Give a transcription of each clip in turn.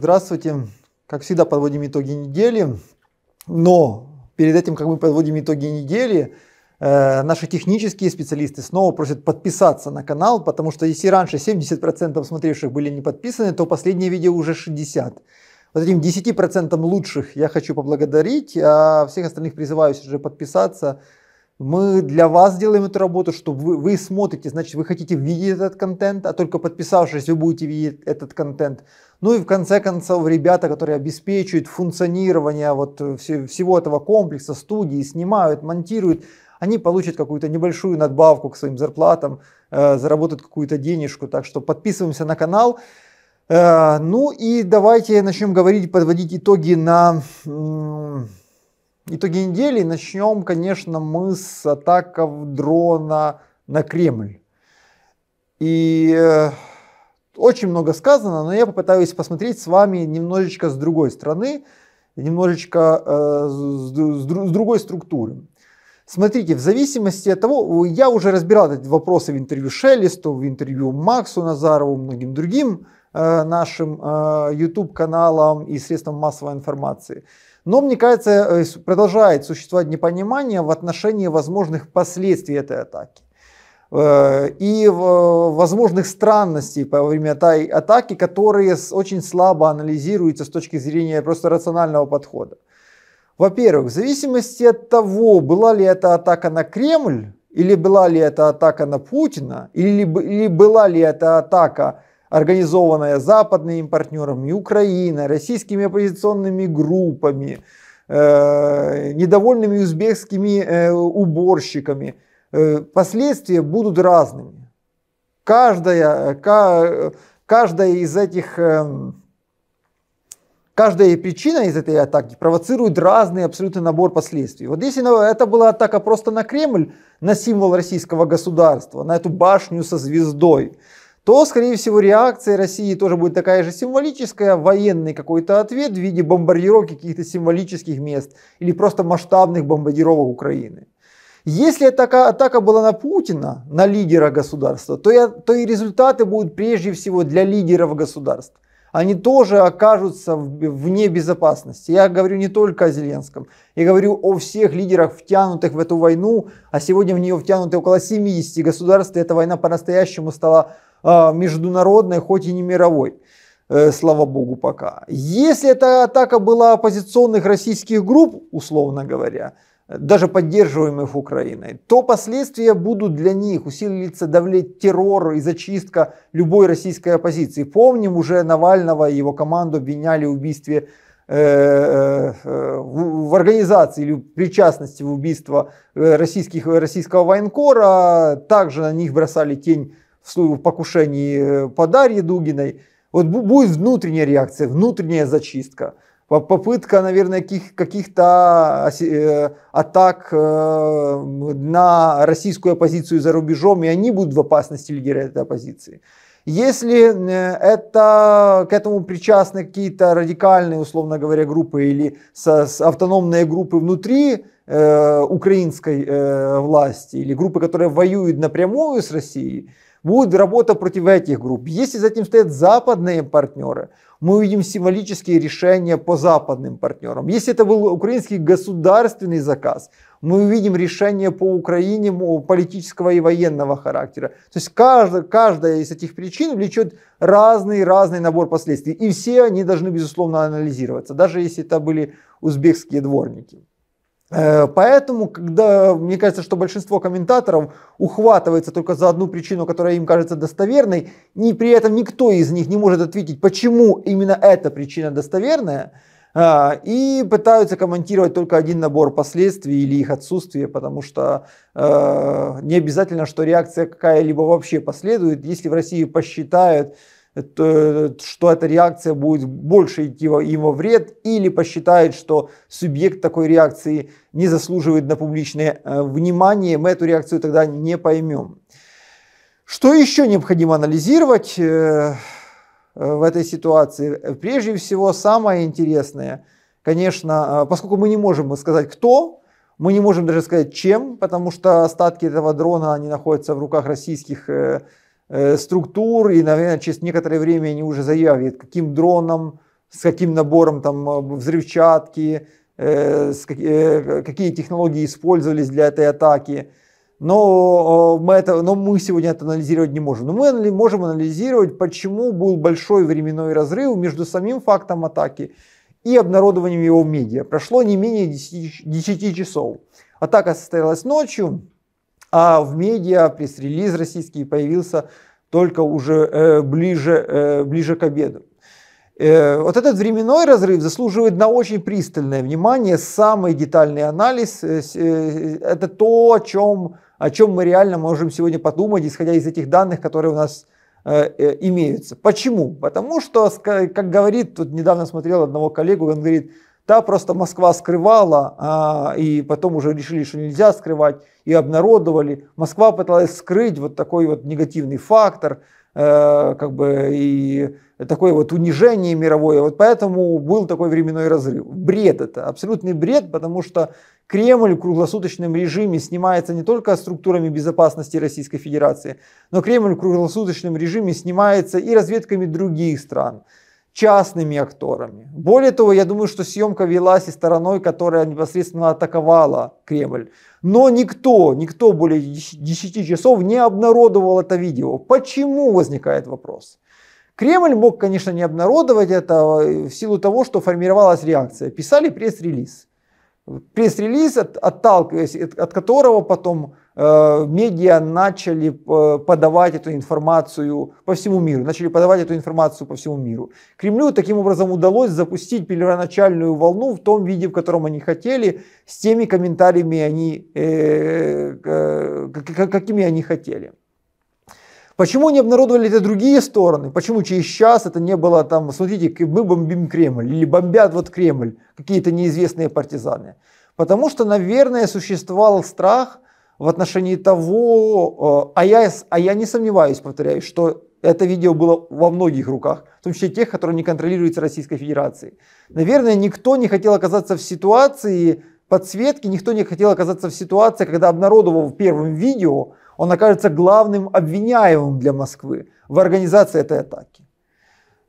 здравствуйте. Как всегда, подводим итоги недели. Но перед этим, как мы подводим итоги недели, э, наши технические специалисты снова просят подписаться на канал, потому что если раньше 70% смотревших были не подписаны, то последнее видео уже 60%. Вот этим 10% лучших я хочу поблагодарить, а всех остальных призываю уже подписаться, мы для вас делаем эту работу, чтобы вы, вы смотрите, значит, вы хотите видеть этот контент, а только подписавшись, вы будете видеть этот контент. Ну и в конце концов, ребята, которые обеспечивают функционирование вот э, всего этого комплекса, студии, снимают, монтируют, они получат какую-то небольшую надбавку к своим зарплатам, э, заработают какую-то денежку. Так что подписываемся на канал. Э, ну и давайте начнем говорить, подводить итоги на... Э, Итоги недели начнем, конечно, мы с атаков дрона на Кремль. И э, очень много сказано, но я попытаюсь посмотреть с вами немножечко с другой стороны, немножечко э, с, с, с другой структуры. Смотрите, в зависимости от того, я уже разбирал эти вопросы в интервью Шелесту, в интервью Максу Назарову, многим другим э, нашим э, YouTube-каналам и средствам массовой информации. Но, мне кажется, э, продолжает существовать непонимание в отношении возможных последствий этой атаки э, и возможных странностей во время этой атаки, которые очень слабо анализируются с точки зрения просто рационального подхода. Во-первых, в зависимости от того, была ли это атака на Кремль, или была ли это атака на Путина, или, или была ли это атака организованная западными партнерами, Украиной, российскими оппозиционными группами, э, недовольными узбекскими э, уборщиками, э, последствия будут разными. Каждая, ка, каждая из этих э, каждая причина из этой атаки провоцирует разный абсолютно набор последствий. Вот если это была атака просто на Кремль, на символ российского государства, на эту башню со звездой, то, скорее всего, реакция России тоже будет такая же символическая, военный какой-то ответ в виде бомбардировки каких-то символических мест или просто масштабных бомбардировок Украины. Если атака, атака была на Путина, на лидера государства, то, я, то и результаты будут прежде всего для лидеров государств. Они тоже окажутся вне безопасности. Я говорю не только о Зеленском, я говорю о всех лидерах, втянутых в эту войну, а сегодня в нее втянуты около 70 государств, и эта война по-настоящему стала а, международной, хоть и не мировой э, слава богу, пока. Если эта атака была оппозиционных российских групп, условно говоря, даже поддерживаемых Украиной, то последствия будут для них усилиться давлеть террор и зачистка любой российской оппозиции. Помним, уже Навального и его команду обвиняли в убийстве э, э, в организации или причастности в убийство российских, российского военкора. А также на них бросали тень в покушении э, по Дарье Дугиной. Вот будет внутренняя реакция, внутренняя зачистка, попытка, наверное, каких- каких-то э, атак э, на российскую оппозицию за рубежом, и они будут в опасности лидера этой оппозиции. Если это, к этому причастны какие-то радикальные, условно говоря, группы или со, с автономные группы внутри э, украинской э, власти или группы, которые воюют напрямую с Россией, Будет работа против этих групп. Если за этим стоят западные партнеры, мы увидим символические решения по западным партнерам. Если это был украинский государственный заказ, мы увидим решения по Украине политического и военного характера. То есть каждая, каждая из этих причин влечет разный-разный набор последствий. И все они должны, безусловно, анализироваться, даже если это были узбекские дворники. Э, поэтому, когда, мне кажется, что большинство комментаторов ухватывается только за одну причину, которая им кажется достоверной, и при этом никто из них не может ответить, почему именно эта причина достоверная, а, и пытаются комментировать только один набор последствий или их отсутствие, потому что э, не обязательно, что реакция какая-либо вообще последует, если в России посчитают, что эта реакция будет больше идти ему вред, или посчитает, что субъект такой реакции не заслуживает на публичное э, внимание, мы эту реакцию тогда не поймем. Что еще необходимо анализировать э, в этой ситуации? Прежде всего, самое интересное, конечно, э, поскольку мы не можем сказать, кто мы не можем даже сказать, чем, потому что остатки этого дрона, они находятся в руках российских Э, структур, и, наверное, через некоторое время они уже заявят, каким дроном, с каким набором там э, взрывчатки, э, с, какие технологии использовались для этой атаки. Но мы, это, но мы сегодня это анализировать не можем. Но мы можем анализировать, почему был большой временной разрыв между самим фактом атаки и обнародованием его в медиа. Прошло не менее 10, 10 часов. Атака состоялась ночью, а в медиа пресс-релиз российский появился только уже э, ближе, э, ближе к обеду. Э, вот этот временной разрыв заслуживает на очень пристальное внимание, самый детальный анализ. Э, э, это то, о чем, о чем мы реально можем сегодня подумать, исходя из этих данных, которые у нас э, имеются. Почему? Потому что, как говорит, тут недавно смотрел одного коллегу, он говорит, да просто Москва скрывала, а, и потом уже решили, что нельзя скрывать, и обнародовали. Москва пыталась скрыть вот такой вот негативный фактор, э, как бы и такое вот унижение мировое. Вот поэтому был такой временной разрыв. Бред это, абсолютный бред, потому что Кремль в круглосуточном режиме снимается не только структурами безопасности Российской Федерации, но Кремль в круглосуточном режиме снимается и разведками других стран частными акторами. Более того, я думаю, что съемка велась и стороной, которая непосредственно атаковала Кремль. Но никто, никто более 10 часов не обнародовал это видео. Почему возникает вопрос? Кремль мог, конечно, не обнародовать это а, э, в силу того, что формировалась реакция. Писали пресс-релиз. Пресс-релиз, от, отталкиваясь, от, от которого потом Э, медиа начали э, подавать эту информацию по всему миру, начали подавать эту информацию по всему миру. Кремлю таким образом удалось запустить первоначальную волну в том виде, в котором они хотели, с теми комментариями, они, э, какими они хотели. Почему не обнародовали это другие стороны? Почему через час это не было там, смотрите, мы бомбим Кремль или бомбят вот Кремль какие-то неизвестные партизаны? Потому что, наверное, существовал страх – в отношении того, э, а я, а я не сомневаюсь, повторяю, что это видео было во многих руках, в том числе тех, которые не контролируются Российской Федерацией. Наверное, никто не хотел оказаться в ситуации подсветки, никто не хотел оказаться в ситуации, когда обнародовал в первом видео, он окажется главным обвиняемым для Москвы в организации этой атаки.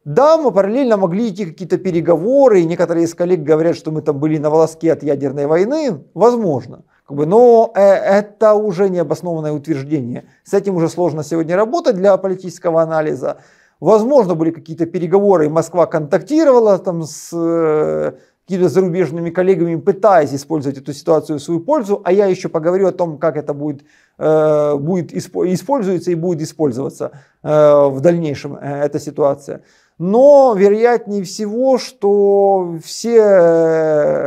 Да, мы параллельно могли идти какие-то переговоры, и некоторые из коллег говорят, что мы там были на волоске от ядерной войны, возможно. Как бы, но э, это уже необоснованное утверждение. С этим уже сложно сегодня работать для политического анализа. Возможно, были какие-то переговоры, и Москва контактировала там с э, какими-то зарубежными коллегами, пытаясь использовать эту ситуацию в свою пользу, а я еще поговорю о том, как это будет, э, будет используется и будет использоваться э, в дальнейшем э, эта ситуация. Но вероятнее всего, что все э,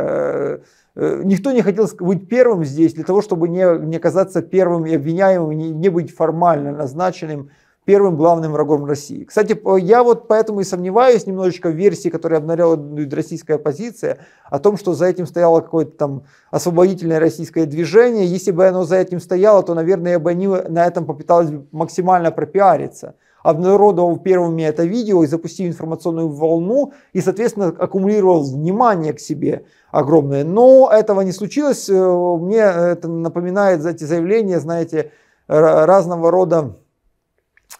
Э, никто не хотел быть первым здесь для того, чтобы не, не казаться первым и обвиняемым, не, не быть формально назначенным первым главным врагом России. Кстати, я вот поэтому и сомневаюсь немножечко в версии, которую обнародует российская оппозиция, о том, что за этим стояло какое-то там освободительное российское движение. Если бы оно за этим стояло, то, наверное, я бы не на этом попыталась максимально пропиариться обнародовал первыми это видео и запустил информационную волну и, соответственно, аккумулировал внимание к себе огромное. Но этого не случилось. Э, мне это напоминает эти заявления, знаете, разного рода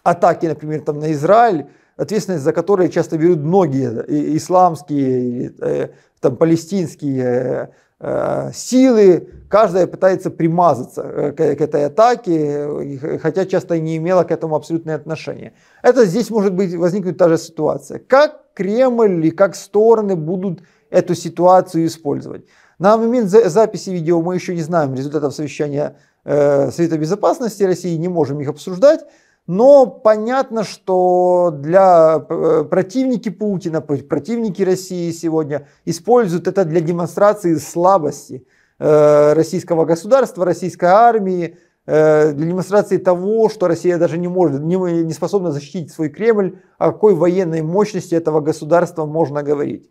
атаки, например, там на Израиль, ответственность за которые часто берут многие э, исламские, э, там, палестинские Э, силы, каждая пытается примазаться э, к, этой атаке, э, хотя часто не имела к этому абсолютное отношение. Это здесь может быть возникнуть та же ситуация. Как Кремль и как стороны будут эту ситуацию использовать? На момент записи видео мы еще не знаем результатов совещания Совета Безопасности России, не можем их обсуждать. Но понятно, что для э, противники Путина, противники России сегодня используют это для демонстрации слабости э, российского государства, российской армии, э, для демонстрации того, что Россия даже не может, не, способна защитить свой Кремль, о какой военной мощности этого государства можно говорить.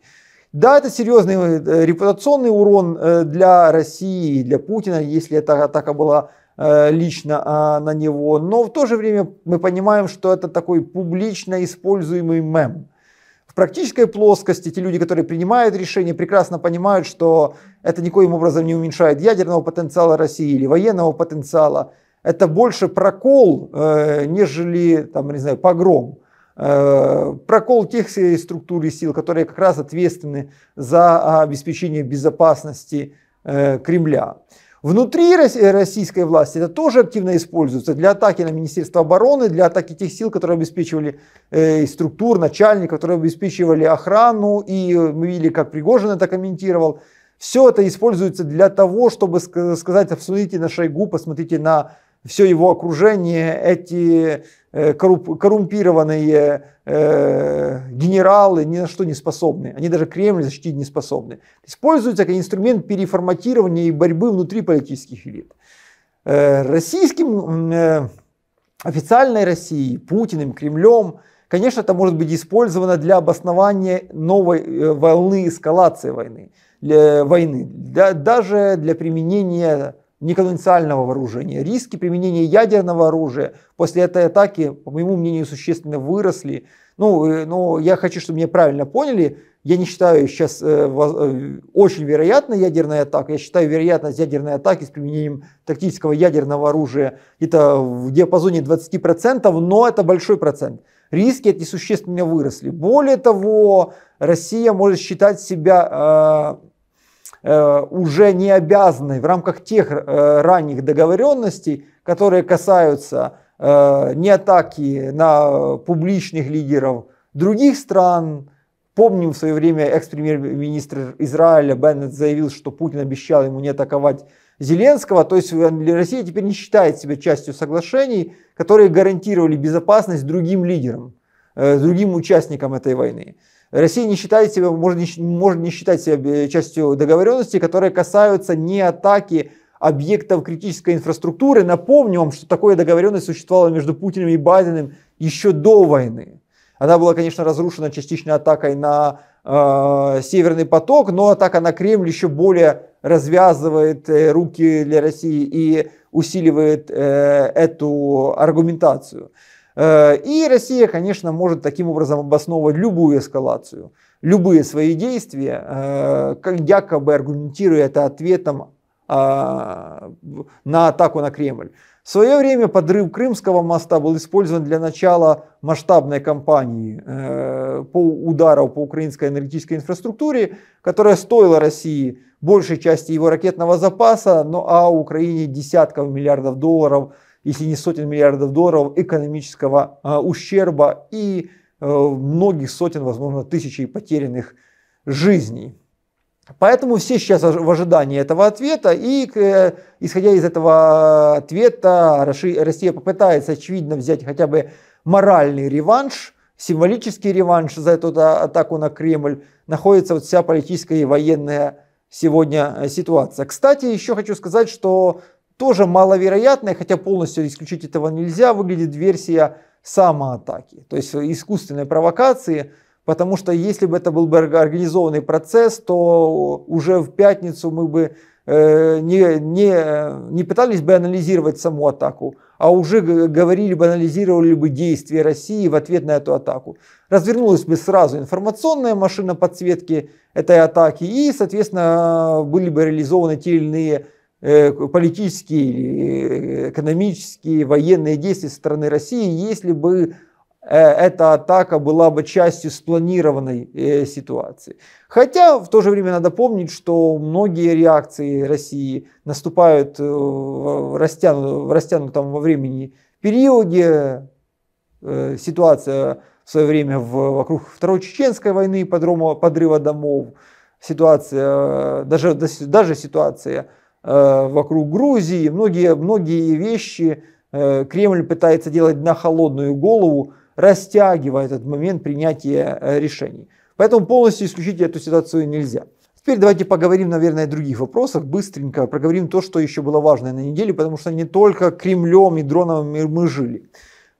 Да, это серьезный репутационный урон для России и для Путина, если эта атака была Э, лично а, на него, но в то же время мы понимаем, что это такой публично используемый мем. В практической плоскости те люди, которые принимают решения, прекрасно понимают, что это никоим образом не уменьшает ядерного потенциала России или военного потенциала. Это больше прокол, э, нежели там, не знаю, погром э, прокол тех структур и сил, которые как раз ответственны за а, обеспечение безопасности Кремля. Внутри э, российской власти это тоже активно используется для атаки на Министерство обороны, для атаки тех сил, которые обеспечивали э, структур, начальников, которые обеспечивали охрану. И э, мы видели, как Пригожин это комментировал. Все это используется для того, чтобы сказать, посмотрите на Шойгу, посмотрите на все его окружение, эти э, коррумпированные э, генералы ни на что не способны. Они даже Кремль защитить не способны. Используется как инструмент переформатирования и борьбы внутри политических элит. Э, российским, официальной России, Путиным, Кремлем, конечно, это может быть использовано для обоснования новой волны эскалации войны. Для войны, для, даже для применения неконвенциального вооружения. Риски применения ядерного оружия после этой атаки, по моему мнению, существенно выросли. Ну, э, но я хочу, чтобы меня правильно поняли. Я не считаю сейчас э, э, очень вероятной ядерная атака. Я считаю вероятность ядерной атаки с применением тактического ядерного оружия где-то в диапазоне 20%, но это большой процент. Риски эти существенно выросли. Более того, Россия может считать себя Э, уже не обязаны в рамках тех э, ранних договоренностей, которые касаются э, не атаки на публичных лидеров других стран. Помним, в свое время экс-премьер-министр Израиля Беннет заявил, что Путин обещал ему не атаковать Зеленского. То есть Россия теперь не считает себя частью соглашений, которые гарантировали безопасность другим лидерам, другим участникам этой войны. Россия не считает себя, может не, может не считать себя э, частью договоренности, которые касаются не атаки объектов критической инфраструктуры. Напомню вам, что такая договоренность существовала между Путиным и Байденом еще до войны. Она была, конечно, разрушена частично атакой на э, Северный поток, но атака на Кремль еще более развязывает э, руки для России и усиливает э, эту аргументацию. Э, и Россия, конечно, может таким образом обосновывать любую эскалацию, любые свои действия, э, якобы аргументируя это ответом а, на атаку на Кремль. В свое время подрыв Крымского моста был использован для начала масштабной кампании э, по удару по украинской энергетической инфраструктуре, которая стоила России большей части его ракетного запаса, но ну, а Украине десятков миллиардов долларов если не сотен миллиардов долларов экономического а, ущерба и э, многих сотен, возможно, тысячи потерянных жизней. Поэтому все сейчас в ожидании этого ответа, и э, исходя из этого ответа, Россия попытается, очевидно, взять хотя бы моральный реванш, символический реванш за эту атаку на Кремль, находится вот вся политическая и военная сегодня э, ситуация. Кстати, еще хочу сказать, что тоже маловероятная, хотя полностью исключить этого нельзя, выглядит версия самоатаки, то есть искусственной провокации, потому что если бы это был бы организованный процесс, то уже в пятницу мы бы э, не, не, не пытались бы анализировать саму атаку, а уже говорили бы, анализировали бы действия России в ответ на эту атаку. Развернулась бы сразу информационная машина подсветки этой атаки и, соответственно, были бы реализованы те или иные Э, политические, э, экономические, военные действия стороны России, если бы э, эта атака была бы частью спланированной ситуации. Хотя в то же время надо помнить, что многие реакции России наступают в, растяну, в растянутом во времени периоде. Ситуация в свое время в, вокруг Второй Чеченской войны, подрыва домов, ситуация, даже, даже ситуация Э, вокруг Грузии, многие, многие вещи э, Кремль пытается делать на холодную голову, растягивая этот момент принятия э, решений. Поэтому полностью исключить эту ситуацию нельзя. Теперь давайте поговорим, наверное, о других вопросах. Быстренько проговорим то, что еще было важное на неделе, потому что не только Кремлем и дроновыми мы жили.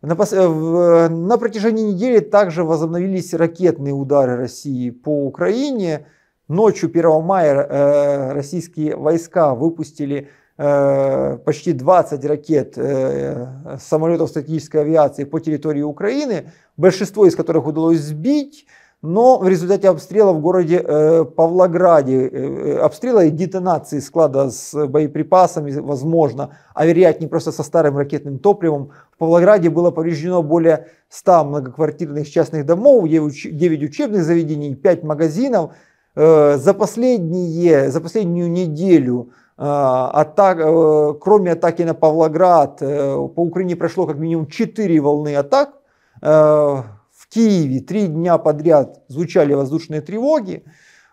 На, пос... на протяжении недели также возобновились ракетные удары России по Украине. Ночью 1 мая э, российские войска выпустили э, почти 20 ракет э, самолетов стратегической авиации по территории Украины, большинство из которых удалось сбить, но в результате обстрела в городе Павлограде, обстрела и детонации склада с боеприпасами, возможно, а вероятнее просто со старым ракетным топливом, в Павлограде было повреждено более 100 многоквартирных частных домов, 9 учебных заведений, 5 магазинов – Э, за, последние, за последнюю неделю э, атак, э, кроме атаки на Павлоград, по Украине прошло как минимум 4 волны атак. В Киеве три дня подряд звучали воздушные тревоги.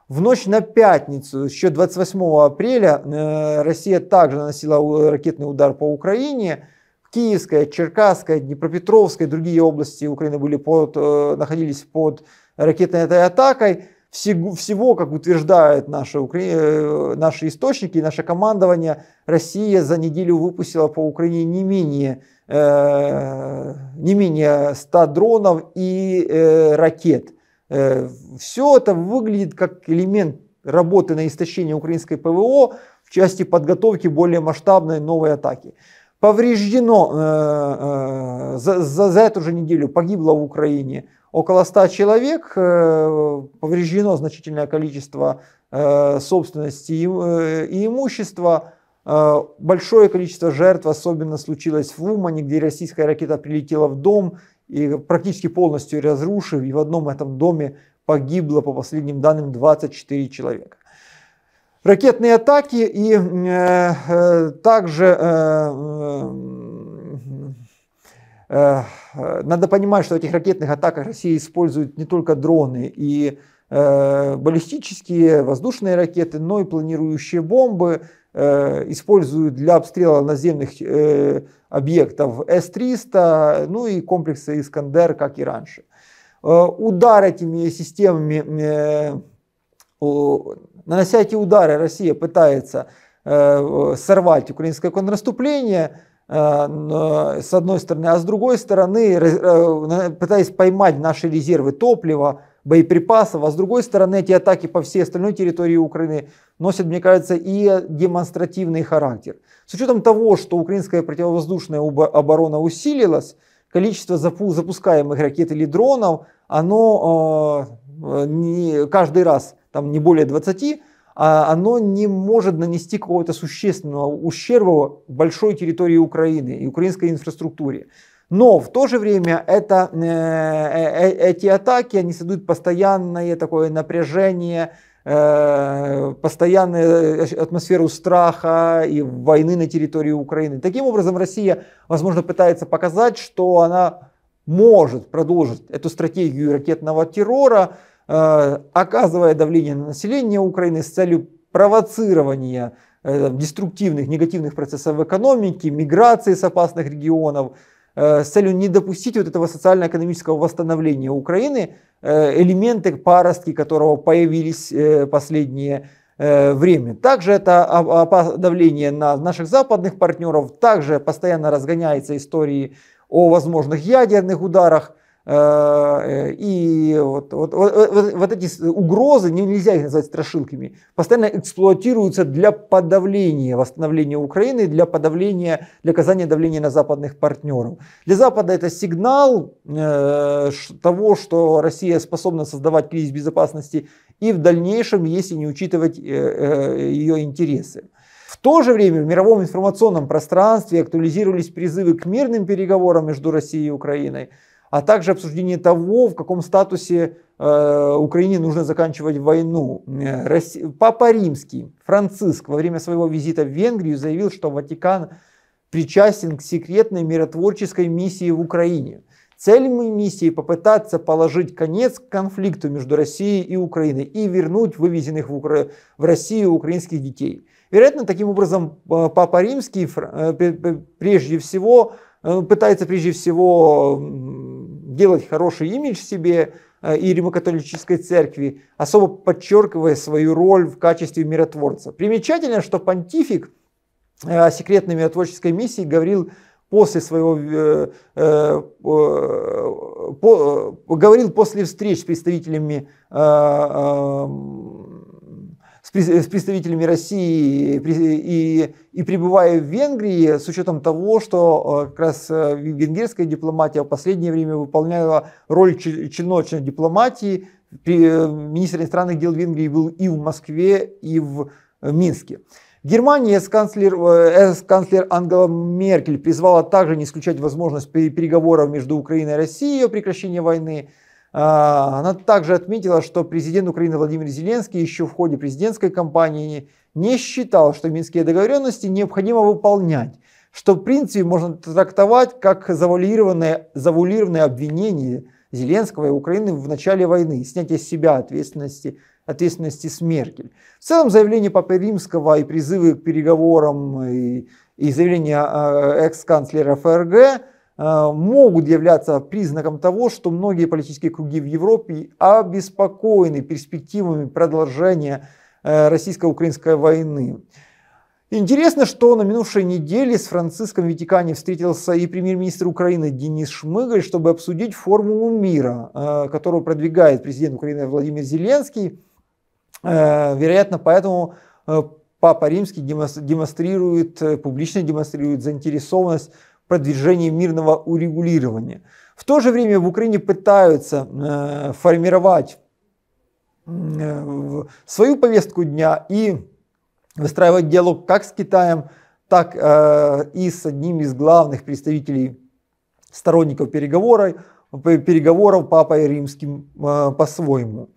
В ночь на пятницу, еще 28 апреля, Россия также наносила ракетный удар по Украине. Киевская, Черкасская, Днепропетровская другие области Украины были под, находились под ракетной этой атакой всего, как утверждают наши, Укра... Э, наши источники, наше командование, Россия за неделю выпустила по Украине не менее, э, не менее 100 дронов и э, ракет. Э, все это выглядит как элемент работы на истощение украинской ПВО в части подготовки более масштабной новой атаки повреждено э, э, за, за, за эту же неделю погибло в Украине около 100 человек, э, повреждено значительное количество э, собственности и э, имущества. Большое количество жертв, особенно случилось в Умане, где российская ракета прилетела в дом и практически полностью разрушив, и в одном этом доме погибло, по последним данным, 24 человека. Ракетные атаки и э, также э, Э, надо понимать, что в этих ракетных атаках Россия использует не только дроны и э, баллистические воздушные ракеты, но и планирующие бомбы, э, используют для обстрела наземных объектов С-300, ну и комплексы «Искандер», как и раньше. Удар этими системами, нанося эти удары, Россия пытается сорвать украинское контрнаступление – Э, с одной стороны, а с другой стороны, э, пытаясь поймать наши резервы топлива, боеприпасов, а с другой стороны, эти атаки по всей остальной территории Украины носят, мне кажется, и демонстративный характер. С учетом того, что украинская противовоздушная оборона усилилась, количество запускаемых ракет или дронов, оно э, не, каждый раз там не более 20, а оно не может нанести какого-то существенного ущерба большой территории Украины и украинской инфраструктуре. Но в то же время это, э, э, э эти атаки, они создают постоянное такое напряжение, э, постоянную атмосферу страха и войны на территории Украины. Таким образом, Россия, возможно, пытается показать, что она может продолжить эту стратегию ракетного террора, Э, оказывая давление на население Украины с целью провоцирования э, деструктивных, негативных процессов в экономике, миграции с опасных регионов, э, с целью не допустить вот этого социально-экономического восстановления Украины, элементы, паростки которого появились последние время. Также это давление на наших западных партнеров, также постоянно разгоняется истории о возможных ядерных ударах, Э, и вот, вот, вот, вот эти угрозы, нельзя их назвать страшилками, постоянно эксплуатируются для подавления восстановления Украины, для подавления, для оказания давления на западных партнеров. Для Запада это сигнал э, того, что Россия способна создавать кризис безопасности и в дальнейшем, если не учитывать э, э, ее интересы. В то же время в мировом информационном пространстве актуализировались призывы к мирным переговорам между Россией и Украиной – а также обсуждение того, в каком статусе э, Украине нужно заканчивать войну. Э, Росси... Папа Римский, Франциск, во время своего визита в Венгрию заявил, что Ватикан причастен к секретной миротворческой миссии в Украине. Цель миссии – попытаться положить конец конфликту между Россией и Украиной и вернуть вывезенных в, Укра... в Россию украинских детей. Вероятно, таким образом э, Папа Римский э, прежде всего пытается прежде всего делать хороший имидж себе э, и Римокатолической церкви, особо подчеркивая свою роль в качестве миротворца. Примечательно, что понтифик э, о секретной миротворческой миссии говорил после своего э, говорил после встреч с представителями Э, с представителями России э, и, и пребывая в Венгрии, с учетом того, что э, как раз венгерская дипломатия в последнее время выполняла роль челночной дипломатии, министр иностранных дел Венгрии был и в Москве, и в Минске. В Германии эс-канцлер, эс-канцлер Ангела Меркель призвала также не исключать возможность переговоров между Украиной и Россией о прекращении войны. А, она также отметила, что президент Украины Владимир Зеленский еще в ходе президентской кампании не считал, что минские договоренности необходимо выполнять, что в принципе можно трактовать как завуалированное, завуалированное обвинение Зеленского и Украины в начале войны, снятие с себя ответственности, ответственности с Меркель. В целом заявление Папы Римского и призывы к переговорам и, и заявление а, экс-канцлера ФРГ Э, могут являться признаком того, что многие политические круги в Европе обеспокоены перспективами продолжения э, российско-украинской войны. Интересно, что на минувшей неделе с Франциском Витикани встретился и премьер-министр Украины Денис Шмыгаль, чтобы обсудить формулу мира, э, которую продвигает президент Украины Владимир Зеленский. Вероятно, поэтому Папа Римский демонстрирует, публично демонстрирует заинтересованность продвижении мирного урегулирования. В то же время в Украине пытаются э, формировать э, свою повестку дня и выстраивать диалог как с Китаем, так э, и с одним из главных представителей сторонников переговоров, переговоров Папой Римским по-своему.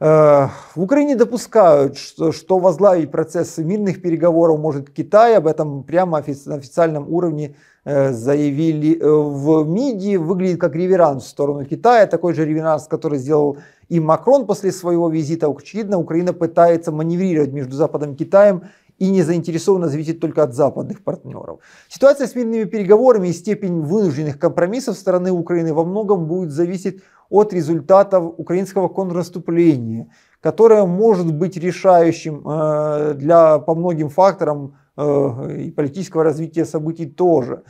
Э, в Украине допускают, что возглавить процесс мирных переговоров может Китай. Об этом прямо на официальном уровне э, заявили э, в МИДе. Выглядит как реверанс в сторону Китая. Такой же реверанс, который сделал и Макрон после своего визита. Очевидно, Украина пытается маневрировать между Западом и Китаем и не заинтересована зависит только от западных партнеров. Ситуация с мирными переговорами и степень вынужденных компромиссов стороны Украины во многом будет зависеть от результатов украинского контрнаступления, которое может быть решающим э, для, по многим факторам э, и политического развития событий тоже.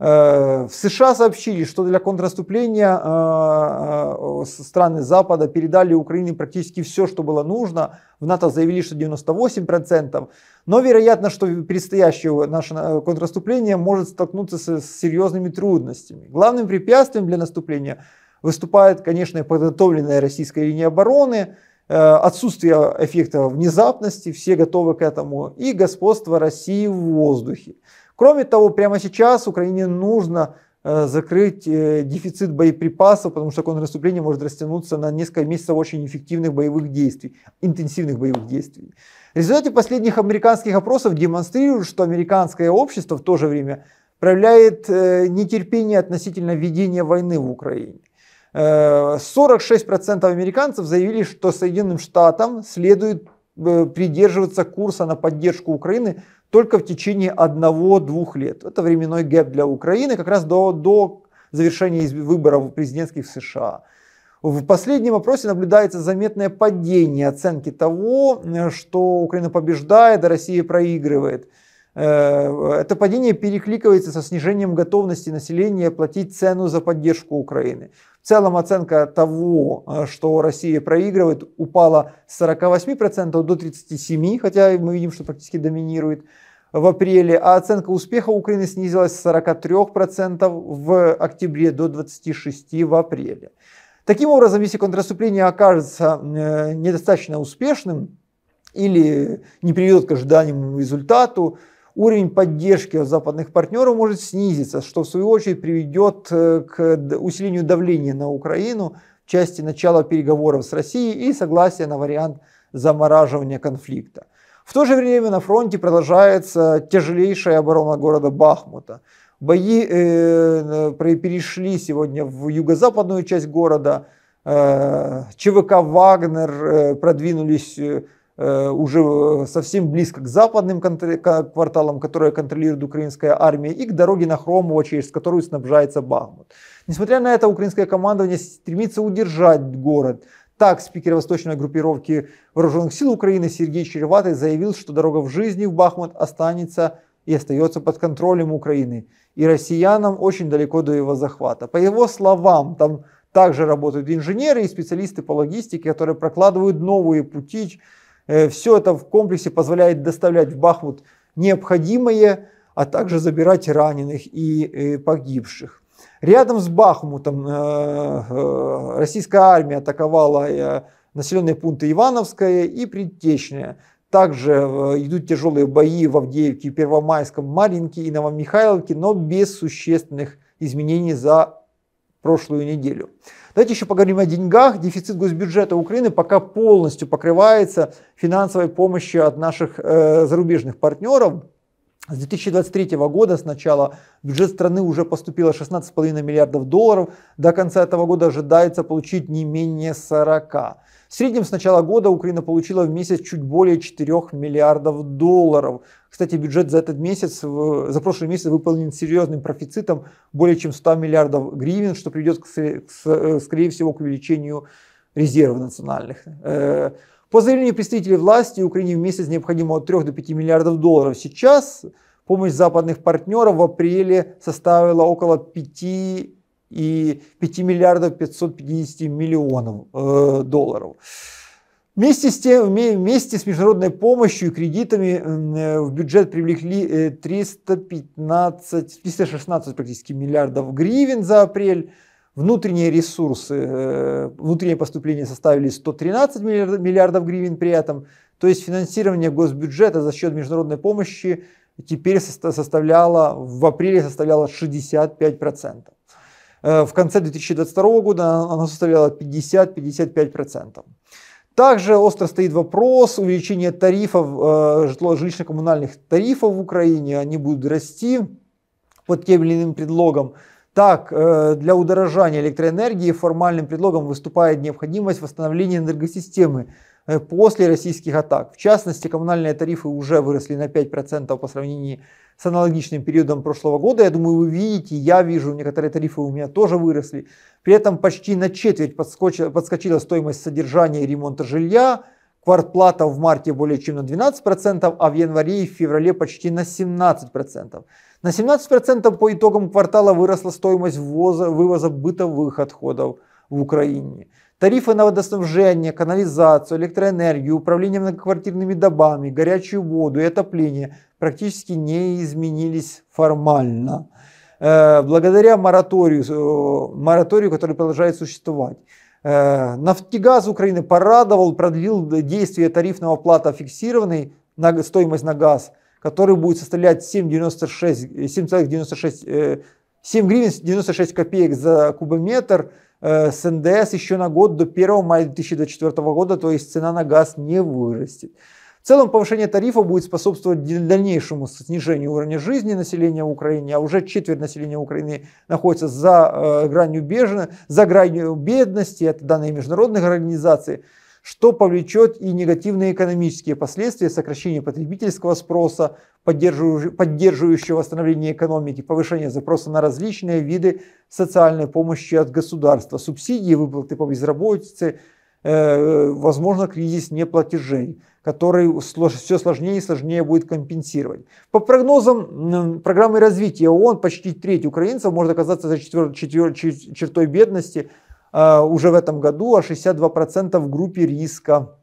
Э, в США сообщили, что для контрнаступления страны Запада передали Украине практически все, что было нужно. В НАТО заявили, что 98%. процентов. Но вероятно, что предстоящее наше э, контрнаступление может столкнуться с, с серьезными трудностями. Главным препятствием для наступления выступает, конечно, подготовленная российская линия обороны, э, отсутствие эффекта внезапности, все готовы к этому, и господство России в воздухе. Кроме того, прямо сейчас Украине нужно Э, закрыть э, дефицит боеприпасов, потому что контрнаступление может растянуться на несколько месяцев очень эффективных боевых действий, интенсивных боевых действий. Результаты последних американских опросов демонстрируют, что американское общество в то же время проявляет э, нетерпение относительно ведения войны в Украине. 46% американцев заявили, что Соединенным Штатам следует придерживаться курса на поддержку Украины только в течение одного-двух лет. Это временной гэп для Украины как раз до, до завершения выборов президентских в США. В последнем опросе наблюдается заметное падение оценки того, э, что Украина побеждает, а Россия проигрывает. Э, это падение перекликивается со снижением готовности населения платить цену за поддержку Украины. В целом оценка того, э, что Россия проигрывает, упала с 48% до 37%, хотя мы видим, что практически доминирует в апреле, а оценка успеха Украины снизилась с 43% в октябре до 26% в апреле. Таким образом, если контрнаступление окажется э, недостаточно успешным или не приведет к ожидаемому результату, уровень поддержки от западных партнеров может снизиться, что в свою очередь приведет э, к усилению давления на Украину в части начала переговоров с Россией и согласия на вариант замораживания конфликта. В то же время на фронте продолжается тяжелейшая оборона города Бахмута. Бои э, перешли сегодня в юго-западную часть города. Э, ЧВК «Вагнер» э, продвинулись э, Э, уже э, совсем близко к западным кварталам, которые контролирует украинская армия, и к дороге на Хромово, через которую снабжается Бахмут. Несмотря на это, украинское командование стремится удержать город. Так, спикер восточной группировки вооруженных сил Украины Сергей Череватый заявил, что дорога в жизни в Бахмут останется и остается под контролем Украины. И россиянам очень далеко до его захвата. По его словам, там также работают инженеры и специалисты по логистике, которые прокладывают новые пути Э, Все это в комплексе позволяет доставлять в Бахмут необходимое, а также забирать раненых и э, погибших. Рядом с Бахмутом э, российская армия атаковала населенные пункты Ивановская и Предтечная. Также идут тяжелые бои в Авдеевке, Первомайском, Маринке и Новомихайловке, но без существенных изменений за прошлую неделю. Давайте еще поговорим о деньгах. Дефицит госбюджета Украины пока полностью покрывается финансовой помощью от наших э, зарубежных партнеров. С 2023 года с начала в бюджет страны уже поступило 16,5 миллиардов долларов. До конца этого года ожидается получить не менее 40. В среднем с начала года Украина получила в месяц чуть более 4 миллиардов долларов. Кстати, бюджет за этот месяц, за прошлый месяц выполнен серьезным профицитом более чем 100 миллиардов гривен, что приведет, к, э, скорее всего, к увеличению резервов национальных. Э, по заявлению представителей власти, Украине в месяц необходимо от 3 до 5 миллиардов долларов. Сейчас помощь западных партнеров в апреле составила около 5 и 5 миллиардов 550 миллионов э, долларов. Вместе с, тем, вместе с международной помощью и кредитами э, в бюджет привлекли 315, э, 316 практически миллиардов гривен за апрель. Внутренние ресурсы, э, внутренние поступления составили 113 миллиардов, миллиардов гривен при этом. То есть финансирование госбюджета за счет международной помощи теперь составляло, в апреле составляло 65%. В конце 2022 года она составляла 50-55%. Также остро стоит вопрос увеличения тарифов, э, жилищно-коммунальных тарифов в Украине. Они будут расти под тем или иным предлогом. Так, э, для удорожания электроэнергии формальным предлогом выступает необходимость восстановления энергосистемы. Э, после российских атак. В частности, коммунальные тарифы уже выросли на 5% по сравнению с аналогичным периодом прошлого года. Я думаю, вы видите, я вижу, некоторые тарифы у меня тоже выросли. При этом почти на четверть подскочила, подскочила стоимость содержания и ремонта жилья. Квартплата в марте более чем на 12%, а в январе и в феврале почти на 17%. На 17% по итогам квартала выросла стоимость ввоза, вывоза бытовых отходов в Украине. Тарифы на водоснабжение, канализацию, электроэнергию, управление многоквартирными домами, горячую воду и отопление практически не изменились формально. Э, благодаря мораторию, э, мораторию, который продолжает существовать. Э, Нафтегаз Украины порадовал, продлил действие тарифного плата фиксированной на стоимость на газ, который будет составлять 7,96 7 ,96, 7 гривен 96 копеек за кубометр Э, с НДС еще на год до 1 мая 2024 года, то есть цена на газ не вырастет. В целом повышение тарифа будет способствовать дальнейшему снижению уровня жизни населения Украины, а уже четверть населения Украины находится за, э, гранью, бежен... за гранью бедности, это данные международных организаций что повлечет и негативные экономические последствия сокращения потребительского спроса, поддерживающего восстановление экономики, повышение запроса на различные виды социальной помощи от государства, субсидии, выплаты по безработице, э, возможно, кризис неплатежей, который все сложнее и сложнее будет компенсировать. По прогнозам программы развития ООН, почти треть украинцев может оказаться за четвер... Четвер... чертой бедности – Э, уже в этом году, а 62% в группе риска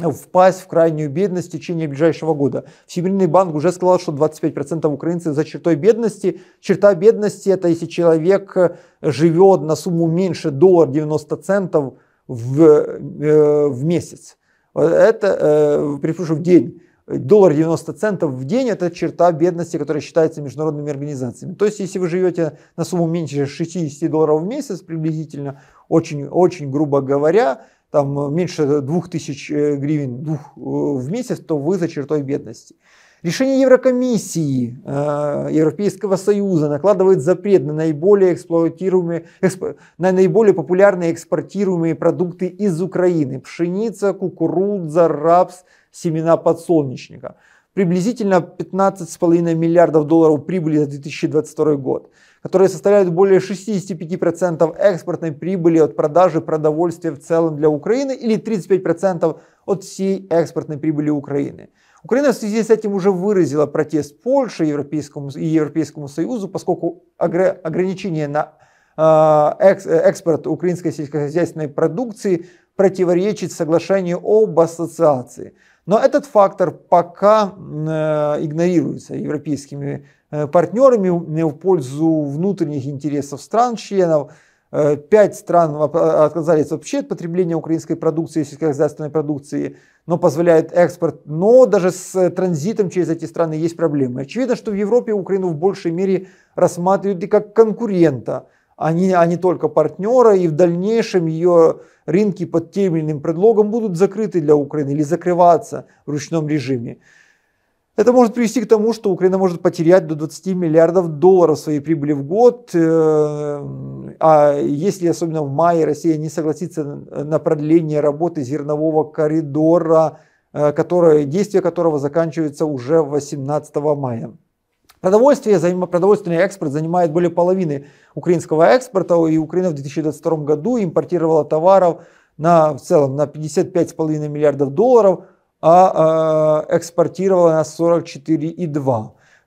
э, впасть в крайнюю бедность в течение ближайшего года. Всемирный банк уже сказал, что 25% украинцев за чертой бедности. Черта бедности – это если человек э, живет на сумму меньше доллар 90 центов в, э, в месяц. Это, э, припишу, в день доллар 90 центов в день – это черта бедности, которая считается международными организациями. То есть, если вы живете на сумму меньше 60 долларов в месяц приблизительно, очень, очень грубо говоря, там э, меньше 2000 э, гривен э, в месяц, то вы за чертой бедности. Решение Еврокомиссии э, Европейского Союза накладывает запрет на наиболее, эксплуатируемые, эксп, на наиболее популярные экспортируемые продукты из Украины. Пшеница, кукуруза, рапс, семена подсолнечника. Приблизительно 15,5 миллиардов долларов прибыли за 2022 год, которые составляют более 65% экспортной прибыли от продажи продовольствия в целом для Украины или 35% от всей экспортной прибыли Украины. Украина в связи с этим уже выразила протест Польше Европейскому, и Европейскому Союзу, поскольку ограничения на а, экспорт украинской сельскохозяйственной продукции противоречит соглашению об ассоциации. Но этот фактор пока э, игнорируется европейскими э, партнерами в пользу внутренних интересов стран-членов, Э, пять стран э, отказались вообще от потребления украинской продукции, сельскохозяйственной продукции, но позволяет экспорт. Но даже с э, транзитом через эти страны есть проблемы. Очевидно, что в Европе Украину в большей мере рассматривают и как конкурента, а не, а не только партнера. И в дальнейшем ее рынки под тем или иным предлогом будут закрыты для Украины или закрываться в ручном режиме. Это может привести к тому, что Украина может потерять до 20 миллиардов долларов своей прибыли в год, э, а если особенно в мае Россия не согласится на продление работы зернового коридора, э, которое, действие которого заканчивается уже 18 мая. Продовольствие, продовольственный экспорт занимает более половины украинского экспорта, и Украина в 2022 году импортировала товаров на, в целом на 55,5 миллиардов долларов – а, а экспортировала на 44,2.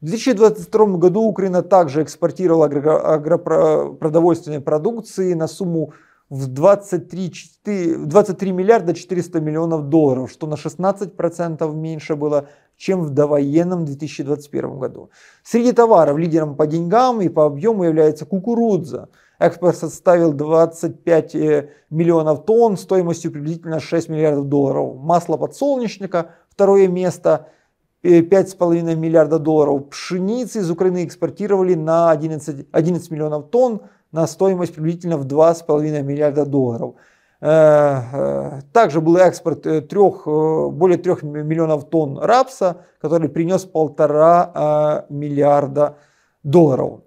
В 2022 году Украина также экспортировала агропродовольственной продукции на сумму в 23, 4, 23 миллиарда 400 миллионов долларов, что на 16% меньше было, чем в довоенном 2021 году. Среди товаров лидером по деньгам и по объему является кукурудза – Экспорт составил 25 э, миллионов тонн стоимостью приблизительно 6 миллиардов долларов. Масло подсолнечника второе место 5,5 э, миллиарда долларов. Пшеницы из Украины экспортировали на 11, 11 миллионов тонн на стоимость приблизительно в 2,5 миллиарда долларов. Э, также был экспорт трех, более 3 миллионов тонн рапса, который принес полтора миллиарда долларов.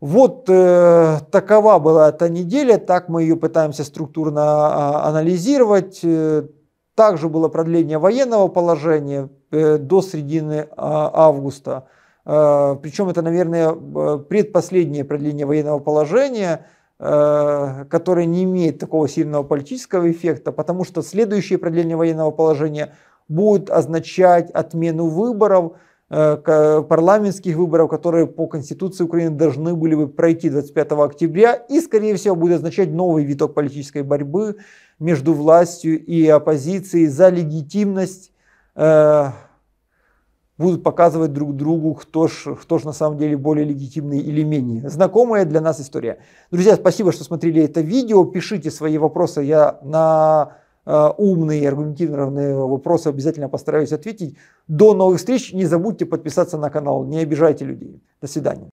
Вот э, такова была эта неделя, так мы ее пытаемся структурно а, анализировать. Э, также было продление военного положения э, до середины а, августа. Э, причем это, наверное, предпоследнее продление военного положения, которое не имеет такого сильного политического эффекта, потому что следующее продление военного положения будет означать отмену выборов – Э, парламентских выборов, которые по Конституции Украины должны были бы пройти 25 октября и, скорее всего, будет означать новый виток политической борьбы между властью и оппозицией за легитимность. Э, будут показывать друг другу, кто ж, кто ж на самом деле более легитимный или менее. Знакомая для нас история. Друзья, спасибо, что смотрели это видео. Пишите свои вопросы. Я на Э, умные и аргументированные вопросы обязательно постараюсь ответить. До новых встреч. Не забудьте подписаться на канал. Не обижайте людей. До свидания.